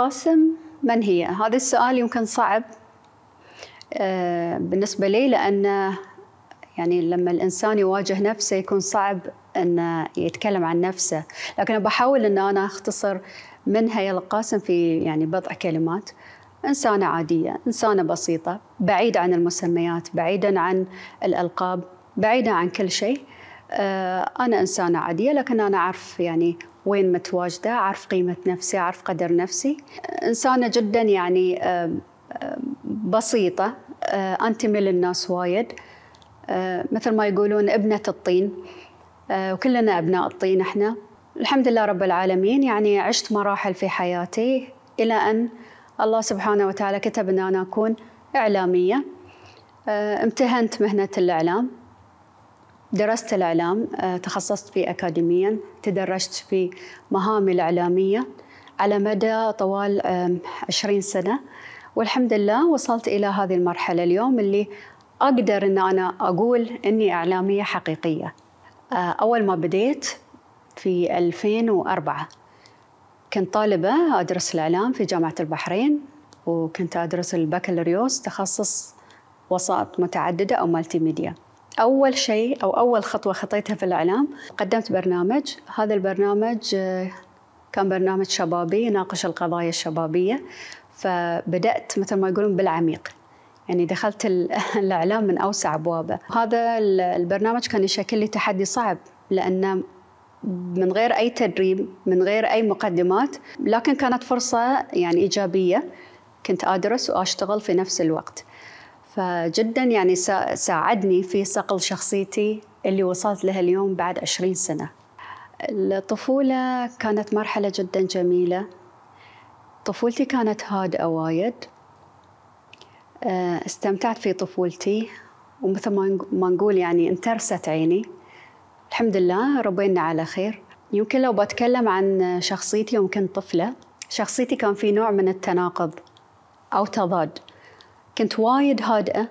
القاسم من هي؟ هذا السؤال يمكن صعب آه، بالنسبة لي لأن يعني لما الإنسان يواجه نفسه يكون صعب أن يتكلم عن نفسه لكن بحاول أن أنا أختصر من هي القاسم في يعني بضع كلمات إنسانة عادية إنسانة بسيطة بعيدة عن المسميات بعيدا عن الألقاب بعيدة عن كل شيء آه، أنا إنسانة عادية لكن أنا أعرف يعني وين متواجده اعرف قيمه نفسي اعرف قدر نفسي انسانه جدا يعني آه، آه، بسيطه آه، انتمي للناس وايد مثل ما يقولون ابنه الطين وكلنا ابناء الطين احنا الحمد لله رب العالمين يعني عشت مراحل في حياتي الى ان الله سبحانه وتعالى كتب ان انا اكون اعلاميه امتهنت مهنه الاعلام درست الإعلام آه، تخصصت فيه أكاديميا تدرجت في مهامي الإعلامية على مدى طوال 20 سنة والحمد لله وصلت إلى هذه المرحلة اليوم اللي أقدر أن أنا أقول أني إعلامية حقيقية آه، أول ما بديت في 2004 كنت طالبة أدرس الإعلام في جامعة البحرين وكنت أدرس البكالوريوس تخصص وسائط متعددة أو مالتي ميديا أول شيء أو أول خطوة خطيتها في الإعلام قدمت برنامج هذا البرنامج آه، كان برنامج شبابي يناقش القضايا الشبابية فبدأت مثل ما يقولون بالعميق يعني دخلت الإعلام من أوسع أبوابه هذا البرنامج كان يشكل لي تحدي صعب لأن من غير أي تدريب من غير أي مقدمات لكن كانت فرصة يعني إيجابية كنت أدرس وأشتغل في نفس الوقت فجدا يعني ساعدني في صقل شخصيتي اللي وصلت لها اليوم بعد 20 سنة الطفولة كانت مرحلة جدا جميلة طفولتي كانت هادئة وايد آه، استمتعت في طفولتي ومثل ما نقول يعني انترست عيني الحمد لله ربينا على خير يمكن لو بتكلم عن شخصيتي يمكن طفلة شخصيتي كان في نوع من التناقض أو تضاد كنت وايد هادئة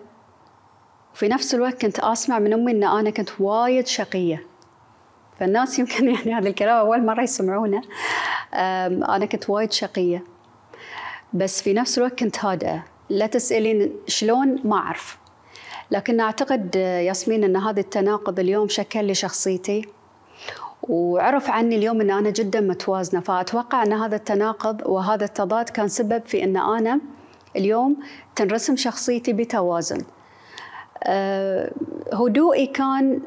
وفي نفس الوقت كنت أسمع من أمي أن أنا كنت وايد شقية فالناس يمكن يعني هذا الكلام أول مرة يسمعونه أنا كنت وايد شقية بس في نفس الوقت كنت هادئة لا تسألين شلون ما أعرف لكن أعتقد ياسمين أن هذا التناقض اليوم شكل لي شخصيتي وعرف عني اليوم أن أنا جدا متوازنة فأتوقع أن هذا التناقض وهذا التضاد كان سبب في أن أنا اليوم تنرسم شخصيتي بتوازن آه، هدوئي كان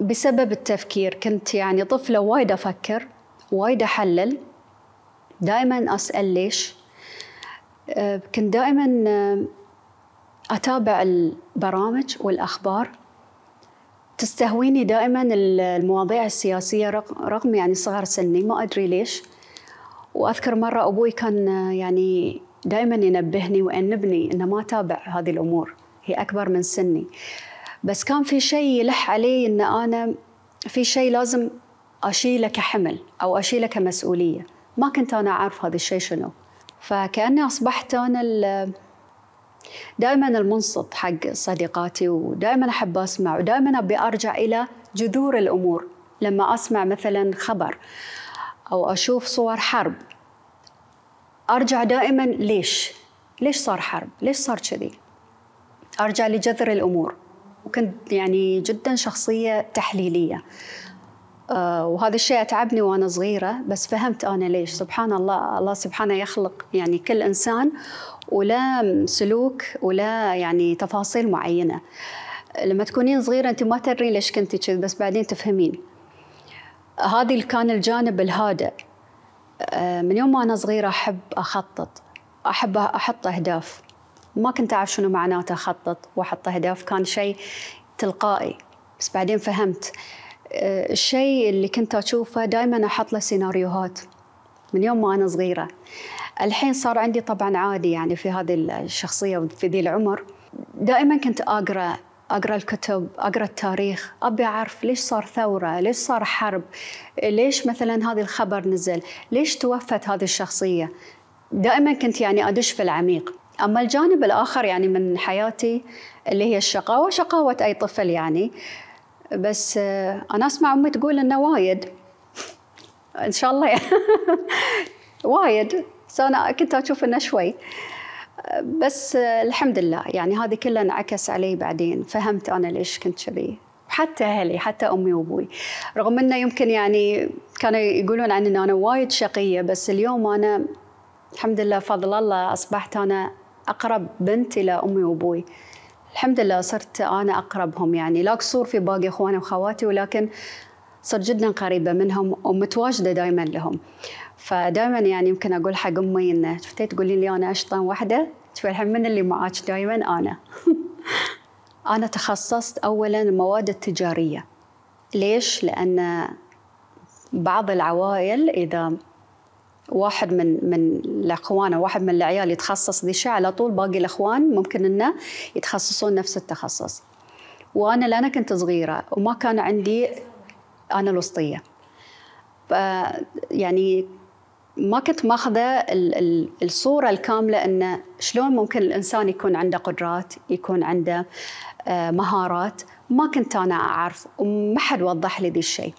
بسبب التفكير كنت يعني طفلة وايد أفكر وايد أحلل دائما أسأل ليش آه، كنت دائما آه، أتابع البرامج والأخبار تستهويني دائما المواضيع السياسية رغم يعني صغر سني ما أدري ليش وأذكر مرة أبوي كان يعني دائما ينبهني وأنبني انه ما تابع هذه الأمور هي أكبر من سني بس كان في شيء يلح علي أن أنا في شيء لازم أشيله كحمل أو أشيله كمسؤولية ما كنت أنا أعرف هذا الشيء شنو فكأني أصبحت أنا دائما المنصت حق صديقاتي ودائما أحب أسمع ودائما أبي أرجع إلى جذور الأمور لما أسمع مثلا خبر أو أشوف صور حرب ارجع دائما ليش؟ ليش صار حرب؟ ليش صار كذي؟ ارجع لجذر الامور وكنت يعني جدا شخصيه تحليليه آه، وهذا الشيء اتعبني وانا صغيره بس فهمت انا ليش سبحان الله الله سبحانه يخلق يعني كل انسان ولا سلوك ولا يعني تفاصيل معينه لما تكونين صغيره انت ما تدرين ليش كنتي كذي بس بعدين تفهمين هذه كان الجانب الهادئ آه، من يوم ما أنا صغيرة أحب أخطط أحب أحط أهداف ما كنت أعرف شنو معناته أخطط وأحط أهداف كان شيء تلقائي بس بعدين فهمت آه، الشيء اللي كنت أشوفه دائما أحط له سيناريوهات من يوم ما أنا صغيرة الحين صار عندي طبعا عادي يعني في هذه الشخصية في ذي العمر دائما كنت أقرأ اقرا الكتب، اقرا التاريخ، ابي اعرف ليش صار ثوره، ليش صار حرب، ليش مثلا هذا الخبر نزل، ليش توفت هذه الشخصيه. دائما كنت يعني ادش في العميق، اما الجانب الاخر يعني من حياتي اللي هي الشقاوه، شقاوه اي طفل يعني. بس آه، انا اسمع امي تقول انه وايد. ان شاء الله وايد، بس انا كنت اشوف انه شوي. بس الحمد لله يعني هذا كله انعكس علي بعدين فهمت انا ليش كنت كذي حتى اهلي حتى امي وابوي رغم انه يمكن يعني كانوا يقولون عني ان انا وايد شقيه بس اليوم انا الحمد لله فضل الله اصبحت انا اقرب بنت الى امي وابوي الحمد لله صرت انا اقربهم يعني لا قصور في باقي اخواني وخواتي ولكن صرت جدا قريبه منهم ومتواجده دائما لهم فدائما يعني يمكن اقول حق امي انه شفتي تقولي لي انا اشطن واحده شوف الحين من اللي معاك دائما انا انا تخصصت اولا المواد التجاريه ليش لان بعض العوائل اذا واحد من من الاخوان او واحد من العيال يتخصص ذي الشيء على طول باقي الاخوان ممكن انه يتخصصون نفس التخصص وانا لان كنت صغيره وما كان عندي انا الوسطيه يعني ما كنت ماخذه الصوره الكامله انه شلون ممكن الانسان يكون عنده قدرات، يكون عنده آه، مهارات، ما كنت انا اعرف وما حد وضح لي ذي الشيء.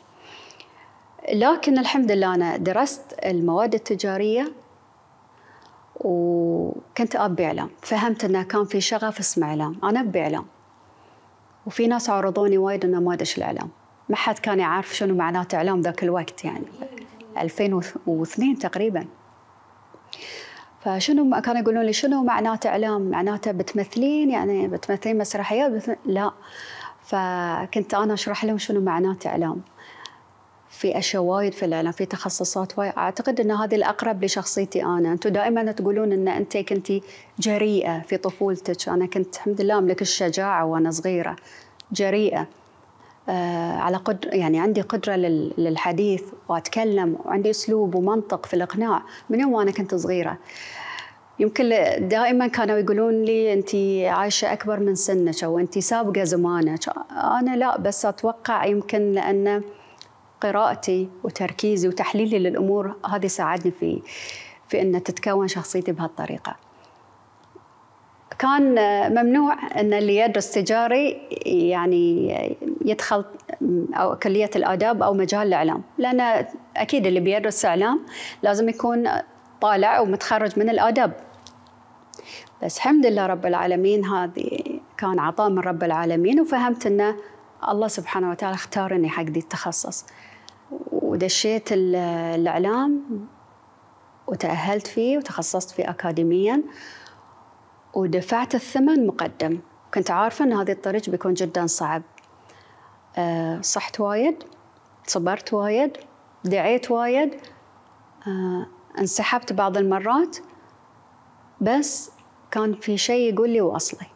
لكن الحمد لله انا درست المواد التجاريه وكنت ابي اعلام، فهمت انه كان في شغف اسمه اعلام، انا ابي اعلام. وفي ناس عارضوني وايد انه ما ادش الاعلام، ما حد كان يعرف شنو معناته اعلام ذاك الوقت يعني. 2002 تقريبا فشنو كانوا يقولون لي شنو معناته اعلام معناته بتمثلين يعني بتمثلين مسرحيات بتمثل... لا فكنت انا اشرح لهم شنو معناته اعلام في اشياء وايد في الاعلام في تخصصات وايد اعتقد ان هذه الاقرب لشخصيتي انا انتم دائما تقولون ان انت كنت جريئه في طفولتك انا كنت الحمد لله املك الشجاعه وانا صغيره جريئه آه، على قدر يعني عندي قدره للحديث واتكلم وعندي اسلوب ومنطق في الاقناع من يوم وانا كنت صغيره يمكن دائما كانوا يقولون لي انت عايشه اكبر من سنك او انت سابقه زمانك انا لا بس اتوقع يمكن لان قراءتي وتركيزي وتحليلي للامور هذه ساعدني في في ان تتكون شخصيتي بهالطريقه كان ممنوع ان اللي يدرس تجاري يعني يدخل او كليه الاداب او مجال الاعلام لان اكيد اللي بيدرس اعلام لازم يكون طالع ومتخرج من الاداب بس الحمد لله رب العالمين هذه كان عطاء من رب العالمين وفهمت انه الله سبحانه وتعالى اختارني حق دي التخصص ودشيت الاعلام وتاهلت فيه وتخصصت فيه اكاديميا ودفعت الثمن مقدم كنت عارفة أن هذا الطريق بيكون جدا صعب أه صحت وايد صبرت وايد دعيت وايد أه انسحبت بعض المرات بس كان في شيء يقول لي واصلي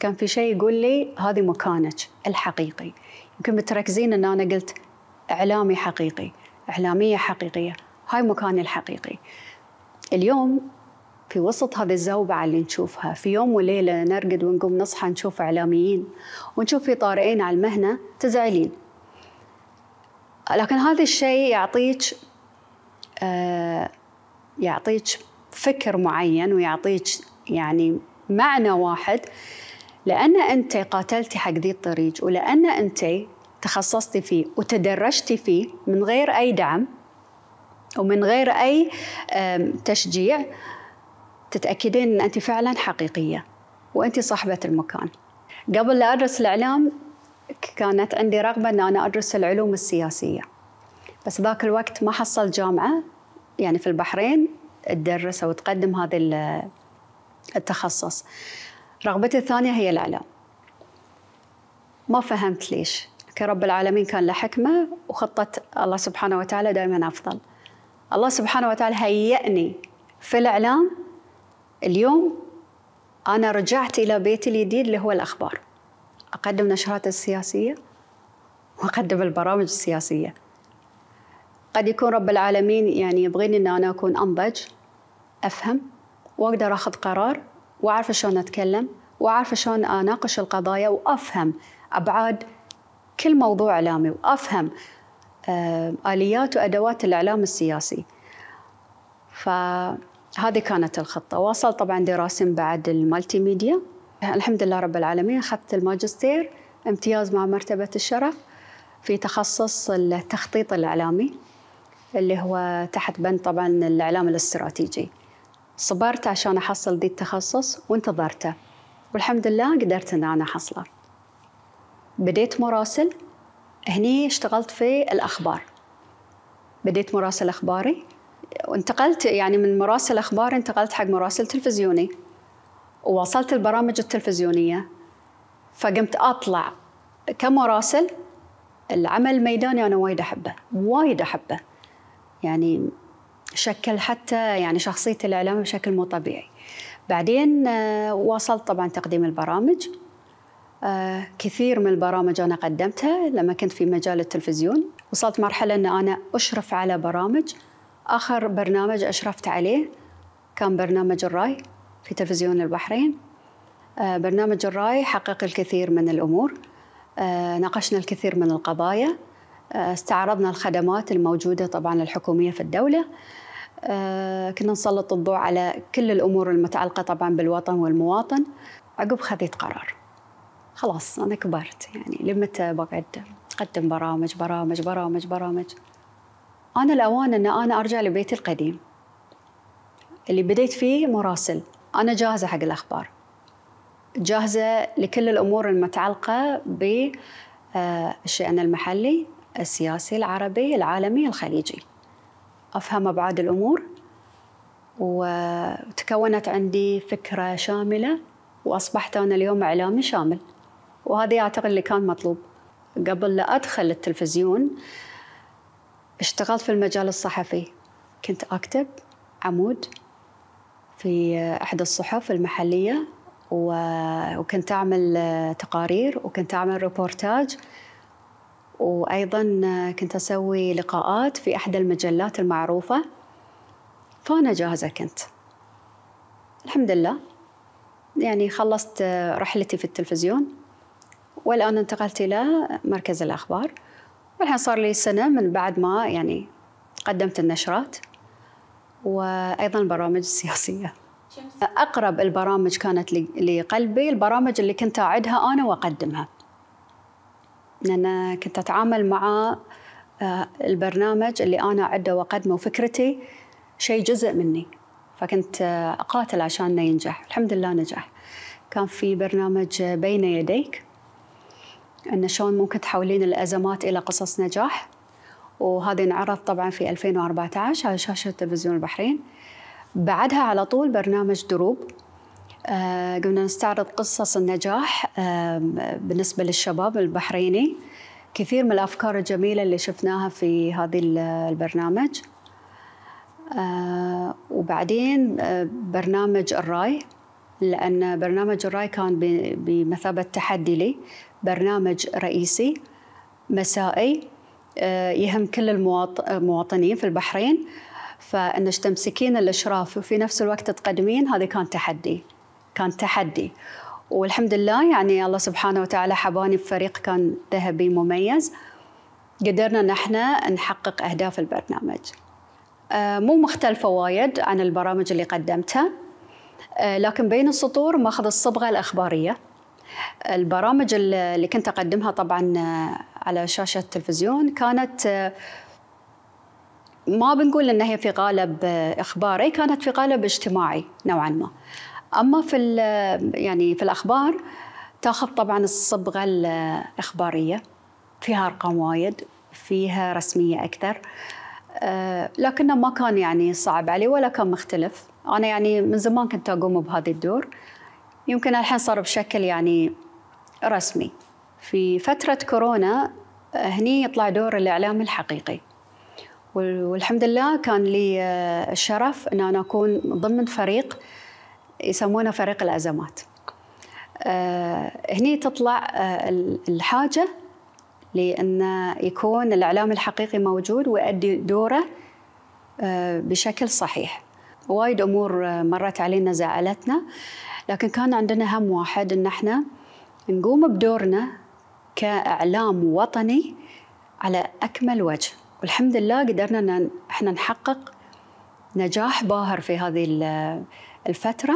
كان في شيء يقول لي هذه مكانك الحقيقي يمكن متركزين ان انا قلت اعلامي حقيقي اعلاميه حقيقيه هاي مكاني الحقيقي اليوم في وسط هذه الزوبعة اللي نشوفها في يوم وليلة نرقد ونقوم نصحى نشوف إعلاميين ونشوف في طارئين على المهنة تزعلين لكن هذا الشيء يعطيك آه يعطيك فكر معين ويعطيك يعني معنى واحد لأن أنت قاتلتي حق ذي الطريق ولأن أنت تخصصتي فيه وتدرجتي فيه من غير أي دعم ومن غير أي تشجيع تتأكدين أن أنت فعلا حقيقية وأنت صاحبة المكان قبل لا أدرس الإعلام كانت عندي رغبة أن أنا أدرس العلوم السياسية بس ذاك الوقت ما حصل جامعة يعني في البحرين تدرس أو تقدم هذا التخصص رغبتي الثانية هي الإعلام ما فهمت ليش كرب العالمين كان له حكمة وخطة الله سبحانه وتعالى دائما أفضل الله سبحانه وتعالى هيئني في الإعلام اليوم أنا رجعت إلى بيتي الجديد اللي هو الأخبار أقدم نشرات السياسية وأقدم البرامج السياسية قد يكون رب العالمين يعني يبغيني أن أنا أكون أنضج أفهم وأقدر أخذ قرار وأعرف شلون أتكلم وأعرف شلون أناقش القضايا وأفهم أبعاد كل موضوع إعلامي وأفهم آه، آليات وأدوات الإعلام السياسي ف هذه كانت الخطة واصل طبعا دراسة بعد المالتي ميديا الحمد لله رب العالمين أخذت الماجستير امتياز مع مرتبة الشرف في تخصص التخطيط الإعلامي اللي هو تحت بند طبعا الإعلام الاستراتيجي صبرت عشان أحصل ذي التخصص وانتظرته والحمد لله قدرت أن أنا أحصله بديت مراسل هني اشتغلت في الأخبار بديت مراسل أخباري وانتقلت يعني من مراسل اخبار انتقلت حق مراسل تلفزيوني وواصلت البرامج التلفزيونيه فقمت اطلع كمراسل العمل الميداني انا وايد احبه وايد احبه يعني شكل حتى يعني شخصيتي الاعلام بشكل مو طبيعي بعدين آه، واصلت طبعا تقديم البرامج آه، كثير من البرامج انا قدمتها لما كنت في مجال التلفزيون وصلت مرحله ان انا اشرف على برامج آخر برنامج أشرفت عليه كان برنامج الراي في تلفزيون البحرين آه، برنامج الراي حقق الكثير من الأمور آه، ناقشنا الكثير من القضايا آه، استعرضنا الخدمات الموجودة طبعا الحكومية في الدولة كنا نسلط الضوء على كل الأمور المتعلقة طبعا بالوطن والمواطن عقب خذيت قرار خلاص أنا كبرت يعني لمتى بقعد أقدم برامج برامج برامج برامج أنا الأوان أن أنا أرجع لبيتي القديم اللي بديت فيه مراسل أنا جاهزة حق الأخبار جاهزة لكل الأمور المتعلقة بالشأن آه، المحلي السياسي العربي العالمي الخليجي أفهم أبعاد الأمور وتكونت عندي فكرة شاملة وأصبحت أنا اليوم إعلامي شامل وهذا أعتقد اللي كان مطلوب قبل لا أدخل التلفزيون اشتغلت في المجال الصحفي كنت أكتب عمود في أحد الصحف المحلية وكنت أعمل تقارير وكنت أعمل ريبورتاج وأيضا كنت أسوي لقاءات في أحد المجلات المعروفة فأنا جاهزة كنت الحمد لله يعني خلصت رحلتي في التلفزيون والآن انتقلت إلى مركز الأخبار والحين صار لي سنة من بعد ما يعني قدمت النشرات وأيضا البرامج السياسية أقرب البرامج كانت لقلبي البرامج اللي كنت أعدها أنا وأقدمها أنا كنت أتعامل مع آه، البرنامج اللي أنا أعده وأقدمه وفكرتي شيء جزء مني فكنت آه، أقاتل عشان ينجح الحمد لله نجح كان في برنامج بين يديك أن شلون ممكن تحولين الأزمات إلى قصص نجاح وهذا انعرض طبعا في 2014 على شاشة تلفزيون البحرين بعدها على طول برنامج دروب آه، قمنا نستعرض قصص النجاح بالنسبة للشباب البحريني كثير من الأفكار الجميلة اللي شفناها في هذا البرنامج آه، وبعدين آه، برنامج الراي لأن برنامج الراي كان بمثابة تحدي لي برنامج رئيسي مسائي آه، يهم كل المواطنين في البحرين فانك تمسكين الاشراف وفي نفس الوقت تقدمين هذا كان تحدي كان تحدي والحمد لله يعني الله سبحانه وتعالى حباني بفريق كان ذهبي مميز قدرنا نحن نحقق اهداف البرنامج آه، مو مختلفة وايد عن البرامج اللي قدمتها آه، لكن بين السطور ماخذ الصبغة الأخبارية البرامج اللي كنت أقدمها طبعا آه، على شاشة التلفزيون كانت آه، ما بنقول إن هي في غالب آه، إخباري كانت في غالب اجتماعي نوعا ما أما في يعني في الأخبار تاخذ طبعا الصبغة الإخبارية فيها أرقام وايد فيها رسمية أكثر لكنه ما كان يعني صعب علي ولا كان مختلف أنا يعني من زمان كنت أقوم بهذا الدور يمكن الحين صار بشكل يعني رسمي في فترة كورونا آه، هني يطلع دور الإعلام الحقيقي والحمد لله كان لي آه، الشرف أن أنا أكون ضمن فريق يسمونه فريق الأزمات آه، هني تطلع الحاجة لأن يكون الإعلام الحقيقي موجود ويؤدي دوره بشكل صحيح وايد أمور مرت علينا زعلتنا لكن كان عندنا هم واحد ان احنا نقوم بدورنا كاعلام وطني على اكمل وجه والحمد لله قدرنا ان احنا نحقق نجاح باهر في هذه الفتره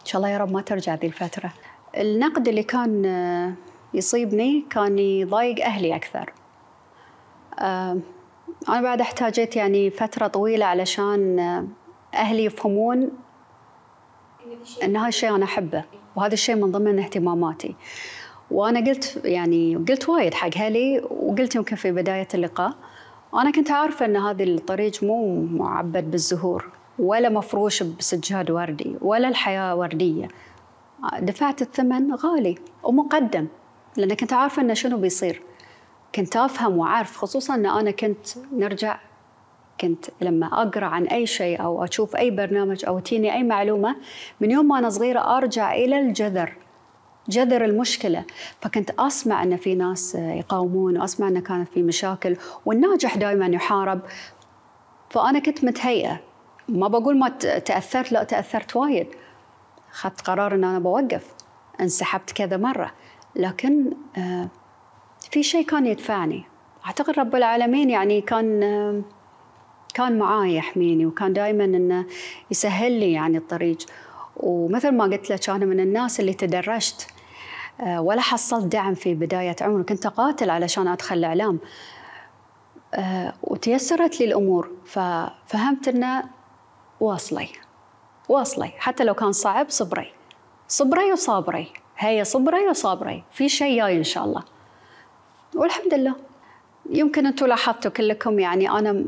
ان شاء الله يا رب ما ترجع ذي الفتره النقد اللي كان يصيبني كان يضايق اهلي اكثر آه، انا بعد احتاجت يعني فتره طويله علشان اهلي يفهمون ان هاي الشيء انا احبه وهذا الشيء من ضمن اهتماماتي وانا قلت يعني قلت وايد حق هالي وقلت يمكن في بدايه اللقاء انا كنت عارفه ان هذا الطريق مو معبد بالزهور ولا مفروش بسجاد وردي ولا الحياه ورديه دفعت الثمن غالي ومقدم لان كنت عارفه انه شنو بيصير كنت افهم واعرف خصوصا ان انا كنت نرجع كنت لما اقرا عن اي شيء او اشوف اي برنامج او تيني اي معلومه من يوم ما انا صغيره ارجع الى الجذر جذر المشكله فكنت اسمع ان في ناس يقاومون واسمع ان كانت في مشاكل والناجح دائما يحارب فانا كنت متهيئه ما بقول ما تاثرت لا تاثرت وايد اخذت قرار ان انا بوقف انسحبت كذا مره لكن آه، في شيء كان يدفعني اعتقد رب العالمين يعني كان آه، كان معاي يحميني وكان دائما انه يسهل لي يعني الطريق ومثل ما قلت لك انا من الناس اللي تدرجت آه، ولا حصلت دعم في بدايه عمري كنت اقاتل علشان ادخل الاعلام آه، وتيسرت لي الامور ففهمت انه واصلي واصلي حتى لو كان صعب صبري صبري وصابري هي صبري وصابري في شيء جاي ان شاء الله والحمد لله يمكن انتم لاحظتوا كلكم يعني انا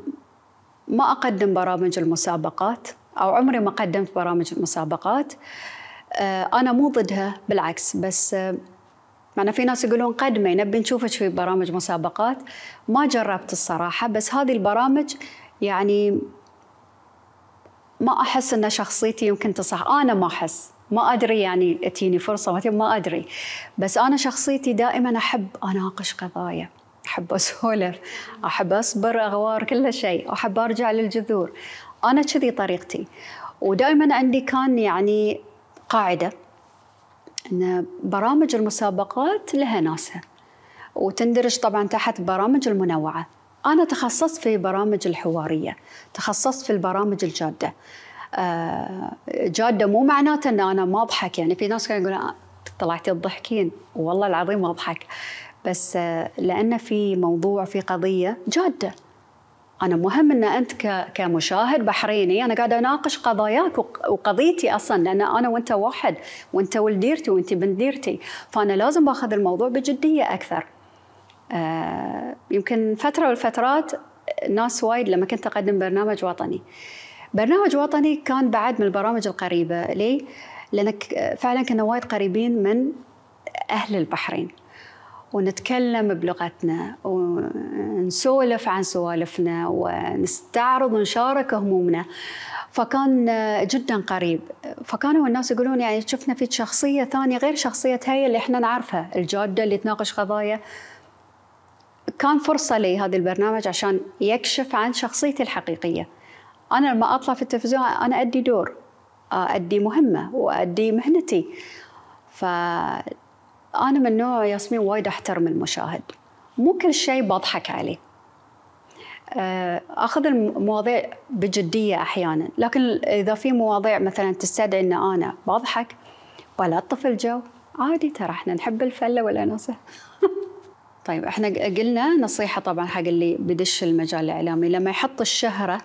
ما أقدم برامج المسابقات أو عمري ما قدمت برامج المسابقات آه، أنا مو ضدها بالعكس بس معنا آه، يعني في ناس يقولون قدمي نبي نشوفك في برامج مسابقات ما جربت الصراحة بس هذه البرامج يعني ما أحس أن شخصيتي يمكن تصح أنا ما أحس ما أدري يعني تجيني فرصة ما أدري بس أنا شخصيتي دائما أحب أناقش قضايا أحب أسولف أحب أصبر أغوار كل شيء أحب أرجع للجذور أنا كذي طريقتي ودائما عندي كان يعني قاعدة أن برامج المسابقات لها ناسها وتندرج طبعا تحت برامج المنوعة أنا تخصصت في برامج الحوارية تخصصت في البرامج الجادة آه، جادة مو معناته أن أنا ما أضحك يعني في ناس كانوا يقولون آه، طلعتي تضحكين والله العظيم ما أضحك بس آه، لأن في موضوع في قضية جادة أنا مهم أن أنت كمشاهد بحريني أنا قاعدة أناقش قضاياك وقضيتي أصلا لأن أنا وأنت واحد وأنت ولديرتي وأنت بنديرتي ديرتي فأنا لازم باخذ الموضوع بجدية أكثر آه يمكن فترة من الفترات ناس وايد لما كنت أقدم برنامج وطني برنامج وطني كان بعد من البرامج القريبة لي لانك آه، فعلا كنا وايد قريبين من أهل البحرين ونتكلم بلغتنا ونسولف عن سوالفنا ونستعرض ونشارك همومنا فكان جدا قريب فكانوا الناس يقولون يعني شفنا في شخصية ثانية غير شخصية هي اللي احنا نعرفها الجادة اللي تناقش قضايا كان فرصة لي هذا البرنامج عشان يكشف عن شخصيتي الحقيقية أنا لما أطلع في التلفزيون أنا أدي دور أدي مهمة وأدي مهنتي ف أنا من نوع ياسمين وايد أحترم المشاهد مو كل شيء بضحك عليه آه، أخذ المواضيع بجدية أحيانا لكن إذا في مواضيع مثلا تستدعي أن أنا بضحك بلطف الجو عادي ترى احنا نحب الفلة والأناسة طيب احنا قلنا نصيحة طبعا حق اللي بدش المجال الإعلامي لما يحط الشهرة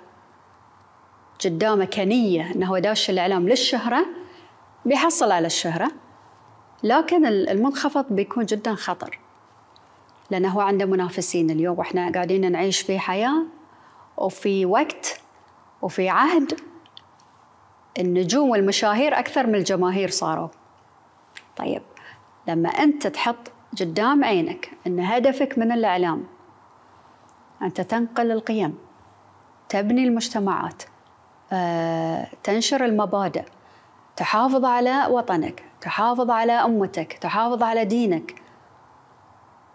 قدامه كنية أنه هو داش الإعلام للشهرة بيحصل على الشهرة لكن المنخفض بيكون جدا خطر لأنه هو عنده منافسين اليوم وإحنا قاعدين نعيش في حياة وفي وقت وفي عهد النجوم والمشاهير أكثر من الجماهير صاروا طيب لما أنت تحط قدام عينك أن هدفك من الإعلام أنت تنقل القيم تبني المجتمعات آه، تنشر المبادئ تحافظ على وطنك تحافظ على أمتك تحافظ على دينك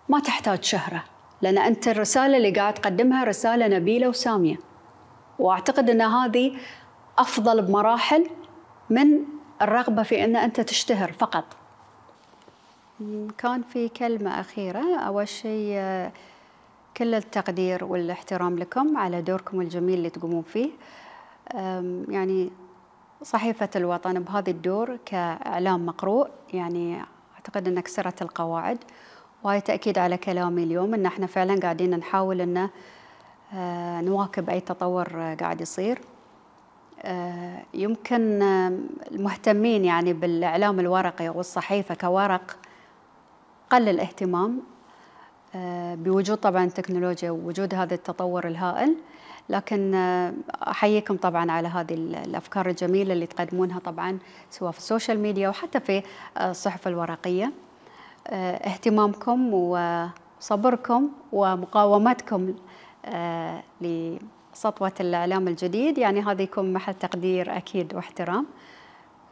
ما تحتاج شهرة لأن أنت الرسالة اللي قاعد تقدمها رسالة نبيلة وسامية وأعتقد أن هذه أفضل بمراحل من الرغبة في أن أنت تشتهر فقط كان في كلمة أخيرة أول شيء كل التقدير والاحترام لكم على دوركم الجميل اللي تقومون فيه يعني صحيفة الوطن بهذا الدور كإعلام مقروء يعني أعتقد أن كسرت القواعد وهي تأكيد على كلامي اليوم أن احنا فعلا قاعدين نحاول أن آه، نواكب أي تطور قاعد يصير آه، يمكن آه، المهتمين يعني بالإعلام الورقي والصحيفة كورق قل الاهتمام بوجود طبعا التكنولوجيا ووجود هذا التطور الهائل لكن آه، احييكم طبعا على هذه الافكار الجميله اللي تقدمونها طبعا سواء في السوشيال ميديا وحتى في آه، الصحف الورقيه آه، اهتمامكم وصبركم ومقاومتكم لسطوه الاعلام الجديد يعني هذه يكون محل تقدير اكيد واحترام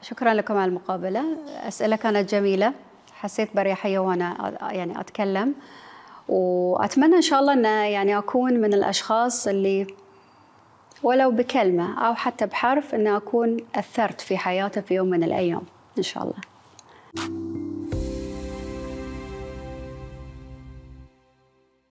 شكرا لكم على المقابله اسئله كانت جميله حسيت بريحيه وانا يعني اتكلم واتمنى ان شاء الله ان يعني اكون من الاشخاص اللي ولو بكلمة أو حتى بحرف أن أكون أثرت في حياته في يوم من الأيام إن شاء الله